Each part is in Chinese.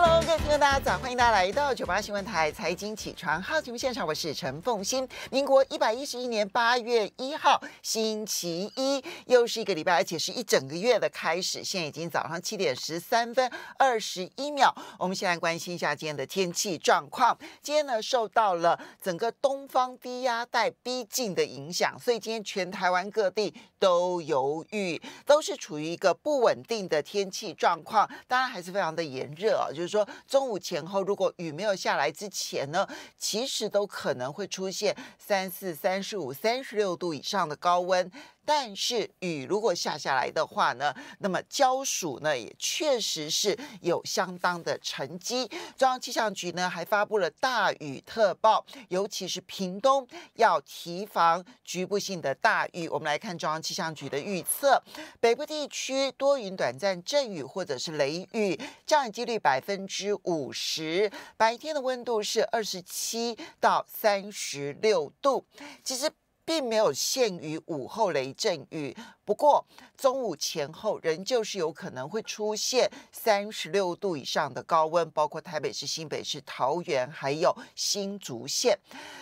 Hello，各位听众大家早，欢迎大家来到九八新闻台财经起床号节目现场，我是陈凤欣。民国一百一十一年八月一号，星期一，又是一个礼拜，而且是一整个月的开始。现在已经早上七点十三分二十一秒。我们先来关心一下今天的天气状况。今天呢，受到了整个东方低压带逼近的影响，所以今天全台湾各地都犹豫，都是处于一个不稳定的天气状况。当然还是非常的炎热，就。说中午前后，如果雨没有下来之前呢，其实都可能会出现三、四、三十五、三十六度以上的高温。但是雨如果下下来的话呢，那么胶暑呢也确实是有相当的沉积。中央气象局呢还发布了大雨特报，尤其是屏东要提防局部性的大雨。我们来看中央气象局的预测：北部地区多云，短暂阵雨或者是雷雨，降雨几率百分之五十，白天的温度是二十七到三十六度。其实。并没有限于午后雷阵雨，不过。中午前后仍旧是有可能会出现三十六度以上的高温，包括台北市、新北市、桃园还有新竹县。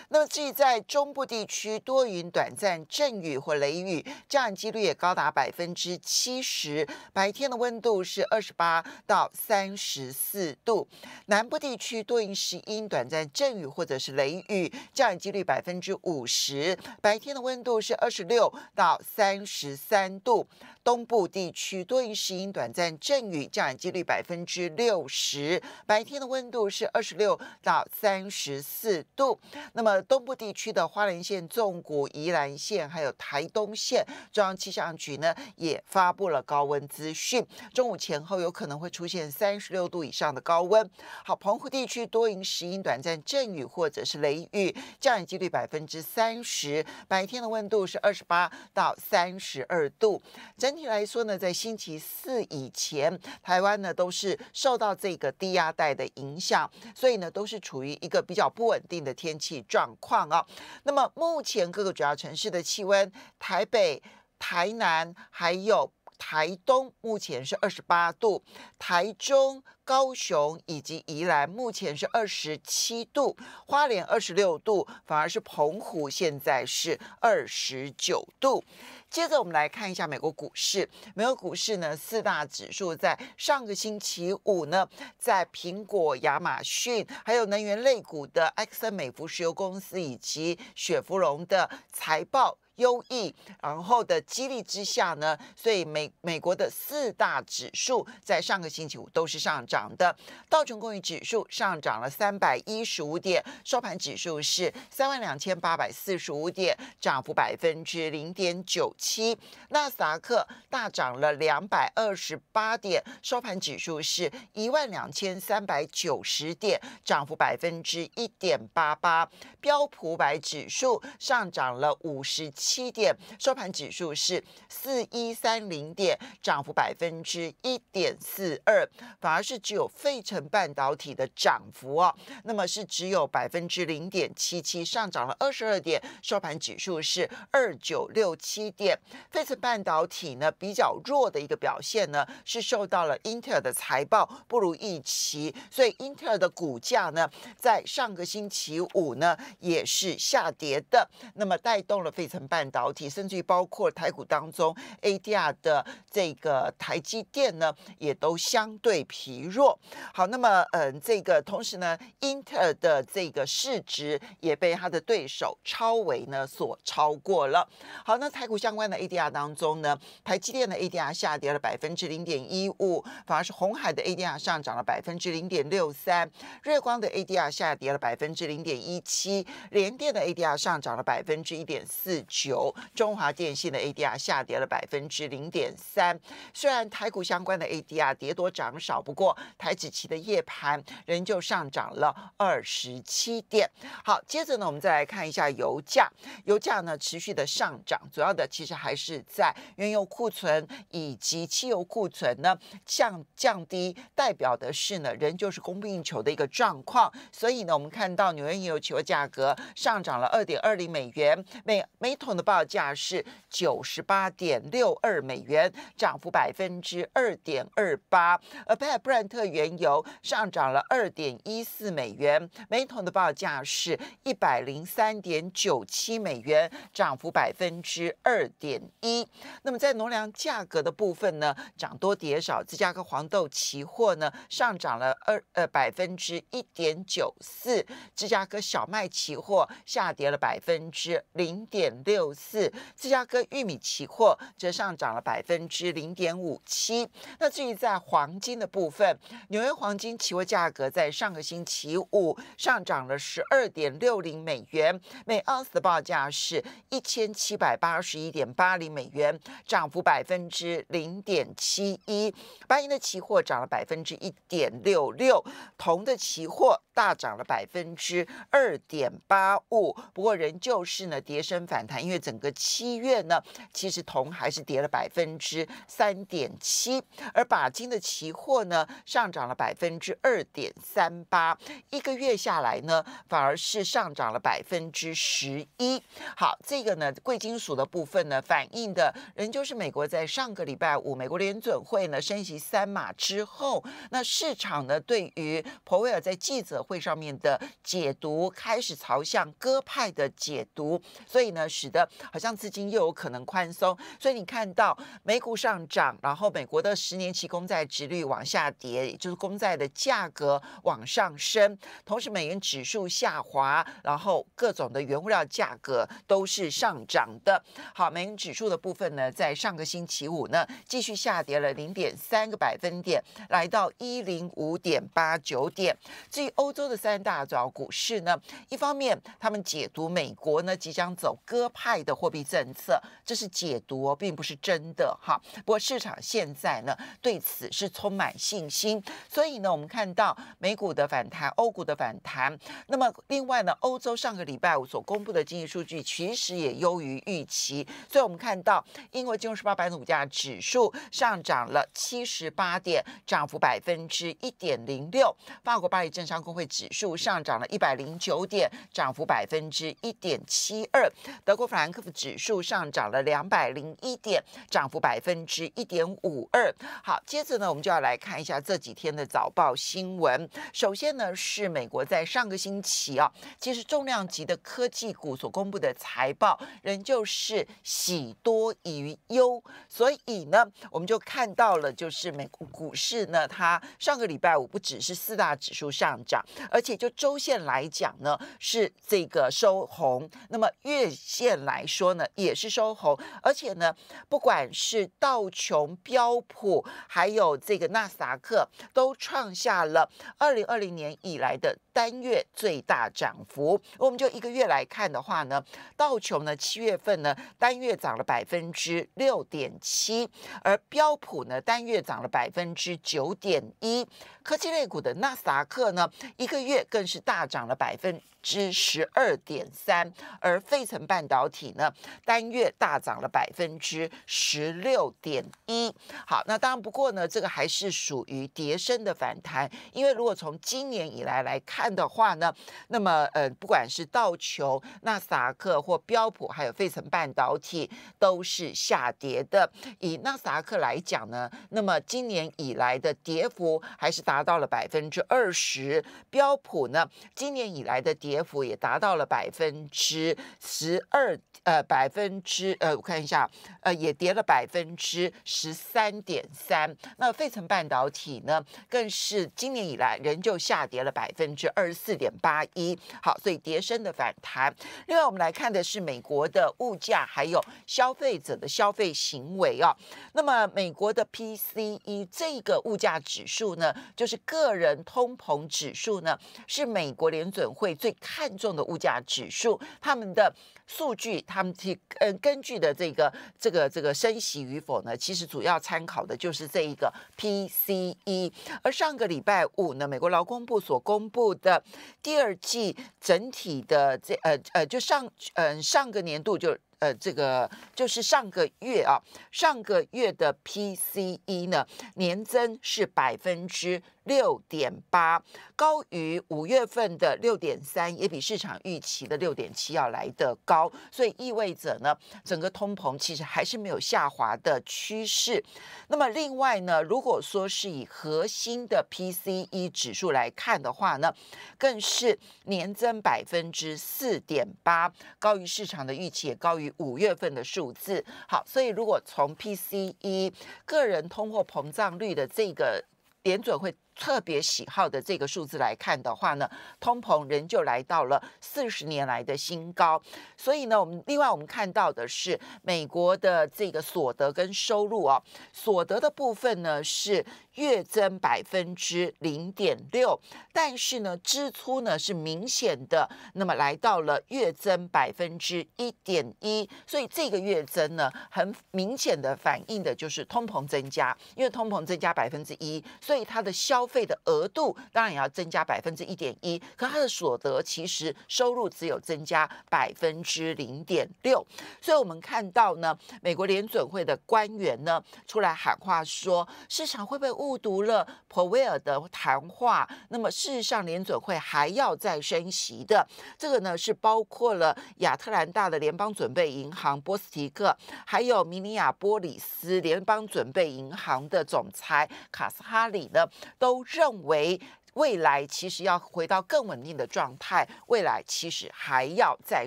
那么至于在中部地区多云短暂阵雨或雷雨，降雨几率也高达百分之七十，白天的温度是二十八到三十四度。南部地区多云时阴短暂阵雨或者是雷雨，降雨几率百分之五十，白天的温度是二十六到三十三度。东部地区多云时阴，短暂阵雨，降雨几率百分之六十，白天的温度是二十六到三十四度。那么东部地区的花莲县、纵谷、宜兰县，还有台东县，中央气象局呢也发布了高温资讯，中午前后有可能会出现三十六度以上的高温。好，澎湖地区多云时阴，短暂阵雨或者是雷雨，降雨几率百分之三十，白天的温度是二十八到三十二度。整体来说呢，在星期四以前，台湾呢都是受到这个低压带的影响，所以呢都是处于一个比较不稳定的天气状况啊。那么目前各个主要城市的气温，台北、台南还有。台东目前是二十八度，台中、高雄以及宜兰目前是二十七度，花莲二十六度，反而是澎湖现在是二十九度。接着我们来看一下美国股市，美国股市呢，四大指数在上个星期五呢，在苹果、亚马逊，还有能源类股的埃克森美孚石油公司以及雪佛龙的财报。优异，然后的激励之下呢，所以美美国的四大指数在上个星期五都是上涨的。道琼工业指数上涨了三百一十五点，收盘指数是三万两千八百四十五点，涨幅百分之零点九七。纳斯达克大涨了两百二十八点，收盘指数是一万两千三百九十点，涨幅百分之一点八八。标普百指数上涨了五十。七点收盘指数是四一三零点，涨幅百分之一点四二，反而是只有费城半导体的涨幅哦，那么是只有百分之零点七七，上涨了二十二点，收盘指数是二九六七点。费城半导体呢比较弱的一个表现呢，是受到了英特尔的财报不如预期，所以英特尔的股价呢在上个星期五呢也是下跌的，那么带动了费城半。半导体，甚至于包括台股当中 ADR 的这个台积电呢，也都相对疲弱。好，那么嗯，这个同时呢，英特尔的这个市值也被它的对手超维呢所超过了。好，那台股相关的 ADR 当中呢，台积电的 ADR 下跌了百分之零点一五，反而是红海的 ADR 上涨了百分之零点六三，瑞光的 ADR 下跌了百分之零点一七，联电的 ADR 上涨了百分之一点四九。九，中华电信的 ADR 下跌了百分之零点三。虽然台股相关的 ADR 跌多涨少，不过台指期的夜盘仍旧上涨了二十七点。好，接着呢，我们再来看一下油价。油价呢持续的上涨，主要的其实还是在原油库存以及汽油库存呢降降低，代表的是呢仍旧是供不应求的一个状况。所以呢，我们看到纽约原油期货价格上涨了二点二零美元每每桶。的报价是九十八点六二美元，涨幅百分之二点二八。而布兰特原油上涨了二点一四美元，每桶的报价是一百零三点九七美元，涨幅百分之二点一。那么在农粮价格的部分呢，涨多跌少。芝加哥黄豆期货呢上涨了二呃百分之一点九四，芝加哥小麦期货下跌了百分之零点六。六四，芝加哥玉米期货则上涨了百分之零点五七。那至于在黄金的部分，纽约黄金期货价格在上个星期五上涨了十二点六零美元每盎司的报价是一千七百八十一点八零美元，涨幅百分之零点七一。白银的期货涨了百分之一点六六，铜的期货。大涨了百分之二点八五，不过仍旧是呢跌升反弹，因为整个七月呢，其实铜还是跌了百分之三点七，而钯金的期货呢上涨了百分之二点三八，一个月下来呢，反而是上涨了百分之十一。好，这个呢贵金属的部分呢，反映的仍旧是美国在上个礼拜五，美国联准会呢升息三码之后，那市场呢对于普威尔在记者会上面的解读开始朝向鸽派的解读，所以呢，使得好像资金又有可能宽松，所以你看到美股上涨，然后美国的十年期公债值率往下跌，也就是公债的价格往上升，同时美元指数下滑，然后各种的原物料价格都是上涨的。好，美元指数的部分呢，在上个星期五呢，继续下跌了零点三个百分点，来到一零五点八九点。至于欧洲的三大主要股市呢，一方面他们解读美国呢即将走鸽派的货币政策，这是解读，并不是真的哈。不过市场现在呢对此是充满信心，所以呢我们看到美股的反弹，欧股的反弹。那么另外呢，欧洲上个礼拜五所公布的经济数据其实也优于预期，所以我们看到英国金融时报白铜股价指数上涨了七十八点，涨幅百分之一点零六。法国巴黎政商工会。指数上涨了109点，涨幅百分之一点七二；德国法兰克福指数上涨了百零一点，涨幅百分之一点五二。好，接着呢，我们就要来看一下这几天的早报新闻。首先呢，是美国在上个星期啊，其实重量级的科技股所公布的财报仍旧是喜多于忧，所以呢，我们就看到了就是美国股市呢，它上个礼拜五不只是四大指数上涨。而且就周线来讲呢，是这个收红；那么月线来说呢，也是收红。而且呢，不管是道琼、标普，还有这个纳斯达克，都创下了二零二零年以来的。单月最大涨幅，我们就一个月来看的话呢，道琼呢七月份呢单月涨了百分之六点七，而标普呢单月涨了百分之九点一，科技类股的纳斯达克呢一个月更是大涨了百分。之十二点三，而费城半导体呢，单月大涨了百分之十六点一。好，那当然不过呢，这个还是属于跌升的反弹，因为如果从今年以来来看的话呢，那么呃，不管是道琼、纳斯达克或标普，还有费城半导体都是下跌的。以纳斯达克来讲呢，那么今年以来的跌幅还是达到了百分之二十。标普呢，今年以来的跌。跌幅也达到了百分之十二，呃，百分之呃，我看一下，呃，也跌了百分之十三点三。那费城半导体呢，更是今年以来仍旧下跌了百分之二十四点八一。好，所以跌升的反弹。另外，我们来看的是美国的物价还有消费者的消费行为啊。那么，美国的 PCE 这个物价指数呢，就是个人通膨指数呢，是美国联准会最看中的物价指数，他们的。数据，他们去嗯根据的这个这个这个升息与否呢，其实主要参考的就是这一个 PCE。而上个礼拜五呢，美国劳工部所公布的第二季整体的这呃呃，就上嗯上个年度就呃这个就是上个月啊，上个月的 PCE 呢年增是百分之六点八，高于五月份的六点三，也比市场预期的六点七要来得高。所以意味着呢，整个通膨其实还是没有下滑的趋势。那么另外呢，如果说是以核心的 PCE 指数来看的话呢，更是年增百分之四点八，高于市场的预期，也高于五月份的数字。好，所以如果从 PCE 个人通货膨胀率的这个点准会。特别喜好的这个数字来看的话呢，通膨仍旧来到了四十年来的新高。所以呢，我们另外我们看到的是美国的这个所得跟收入哦，所得的部分呢是月增百分之零点六，但是呢支出呢是明显的，那么来到了月增百分之一点一。所以这个月增呢很明显的反映的就是通膨增加，因为通膨增加百分之一，所以它的消费的额度当然也要增加百分之一点一，可他的所得其实收入只有增加百分之零点六，所以我们看到呢，美国联准会的官员呢出来喊话说，市场会被误读了。普威尔的谈话，那么事实上联准会还要再升息的，这个呢是包括了亚特兰大的联邦准备银行波斯提克，还有明尼亚波里斯联邦准备银行的总裁卡斯哈里呢，都。都认为。未来其实要回到更稳定的状态，未来其实还要再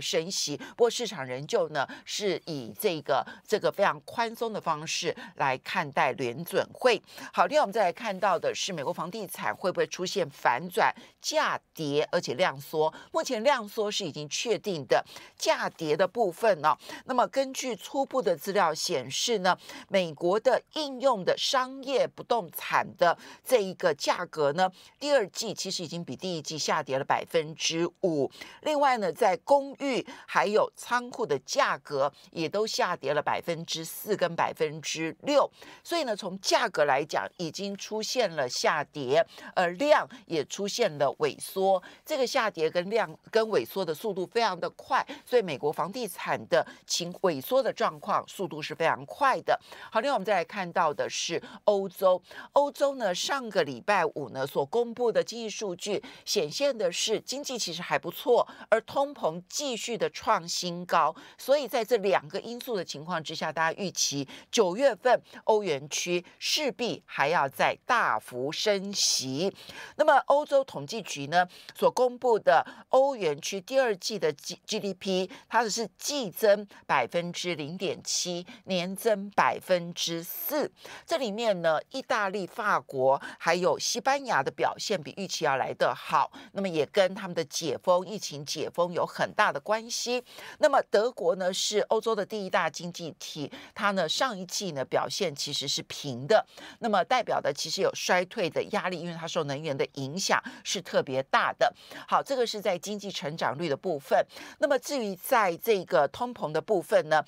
升息。不过市场仍旧呢是以这个这个非常宽松的方式来看待联准会。好，另外我们再来看到的是美国房地产会不会出现反转、价跌而且量缩？目前量缩是已经确定的，价跌的部分呢？那么根据初步的资料显示呢，美国的应用的商业不动产的这一个价格呢，第二。二季其实已经比第一季下跌了百分之五，另外呢，在公寓还有仓库的价格也都下跌了百分之四跟百分之六，所以呢，从价格来讲已经出现了下跌，呃，量也出现了萎缩，这个下跌跟量跟萎缩的速度非常的快，所以美国房地产的情萎缩的状况速度是非常快的。好，另外我们再来看到的是欧洲，欧洲呢上个礼拜五呢所公部的经济数据显现的是经济其实还不错，而通膨继续的创新高，所以在这两个因素的情况之下，大家预期九月份欧元区势必还要再大幅升息。那么欧洲统计局呢所公布的欧元区第二季的 G G D P，它的是季增百分之零点七，年增百分之四。这里面呢，意大利、法国还有西班牙的表现。现比预期要来得好，那么也跟他们的解封、疫情解封有很大的关系。那么德国呢，是欧洲的第一大经济体，它呢上一季呢表现其实是平的，那么代表的其实有衰退的压力，因为它受能源的影响是特别大的。好，这个是在经济成长率的部分。那么至于在这个通膨的部分呢？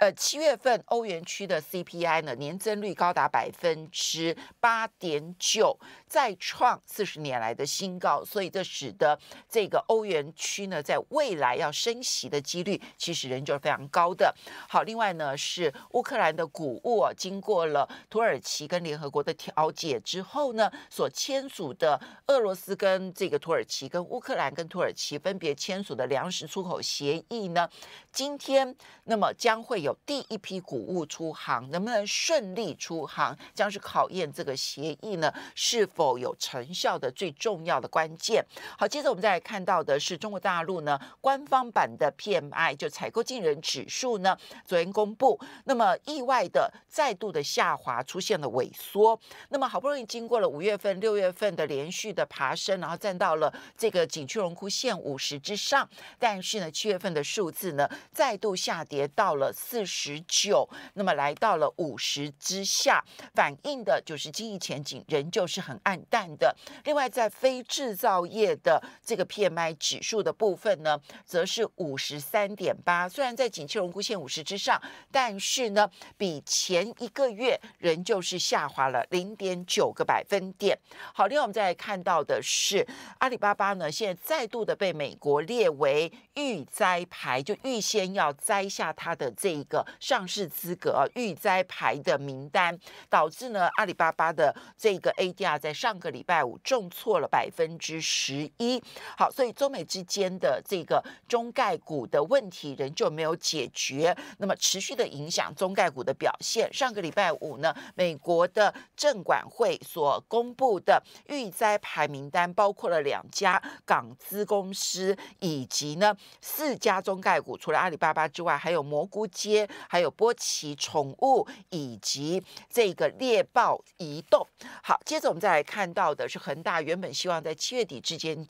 呃，七月份欧元区的 CPI 呢，年增率高达百分之八点九，再创四十年来的新高，所以这使得这个欧元区呢，在未来要升息的几率其实仍旧是非常高的。好，另外呢是乌克兰的谷物啊，经过了土耳其跟联合国的调解之后呢，所签署的俄罗斯跟这个土耳其跟乌克兰跟土耳其分别签署的粮食出口协议呢，今天那么将会。有第一批谷物出航，能不能顺利出航，将是考验这个协议呢是否有成效的最重要的关键。好，接着我们再来看到的是中国大陆呢官方版的 PMI 就采购经理指数呢昨天公布，那么意外的再度的下滑，出现了萎缩。那么好不容易经过了五月份、六月份的连续的爬升，然后站到了这个景区荣枯线五十之上，但是呢七月份的数字呢再度下跌到了。四十九，那么来到了五十之下，反映的就是经济前景仍旧是很暗淡的。另外，在非制造业的这个 PMI 指数的部分呢，则是五十三点八，虽然在景气荣枯线五十之上，但是呢，比前一个月仍旧是下滑了零点九个百分点。好，另外我们再来看到的是，阿里巴巴呢，现在再度的被美国列为预摘牌，就预先要摘下它的这。一个上市资格预摘牌的名单，导致呢阿里巴巴的这个 ADR 在上个礼拜五重错了百分之十一。好，所以中美之间的这个中概股的问题仍旧没有解决，那么持续的影响中概股的表现。上个礼拜五呢，美国的证管会所公布的预摘牌名单包括了两家港资公司，以及呢四家中概股，除了阿里巴巴之外，还有蘑菇街。还有波奇宠物以及这个猎豹移动。好，接着我们再来看到的是恒大，原本希望在七月底之间。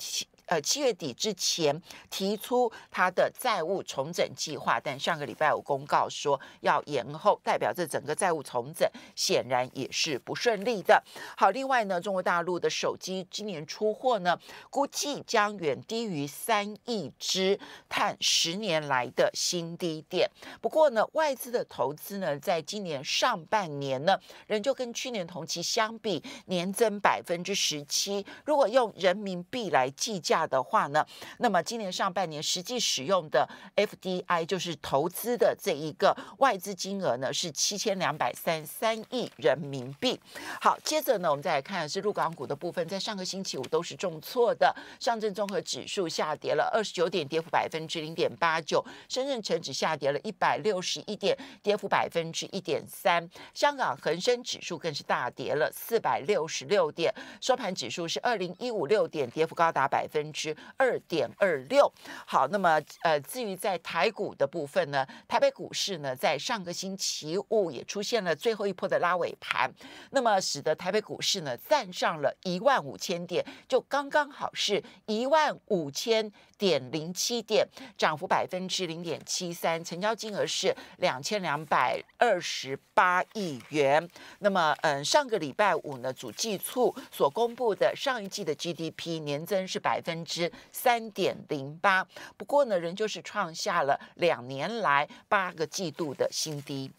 呃，七月底之前提出他的债务重整计划，但上个礼拜有公告说要延后，代表这整个债务重整显然也是不顺利的。好，另外呢，中国大陆的手机今年出货呢，估计将远低于三亿只，探十年来的新低点。不过呢，外资的投资呢，在今年上半年呢，仍旧跟去年同期相比，年增百分之十七。如果用人民币来计价。的话呢，那么今年上半年实际使用的 FDI 就是投资的这一个外资金额呢是七千两百三三亿人民币。好，接着呢，我们再来看是陆港股的部分，在上个星期五都是重挫的，上证综合指数下跌了二十九点，跌幅百分之零点八九；，深圳成指下跌了一百六十一点，跌幅百分之一点三；，香港恒生指数更是大跌了四百六十六点，收盘指数是二零一五六点，跌幅高达百分。之二点二六，好，那么呃，至于在台股的部分呢，台北股市呢在上个星期五也出现了最后一波的拉尾盘，那么使得台北股市呢站上了一万五千点，就刚刚好是一万五千点零七点，涨幅百分之零点七三，成交金额是两千两百二十八亿元。那么嗯，上个礼拜五呢，主计处所公布的上一季的 GDP 年增是百分。之三点零八，不过呢，仍旧是创下了两年来八个季度的新低。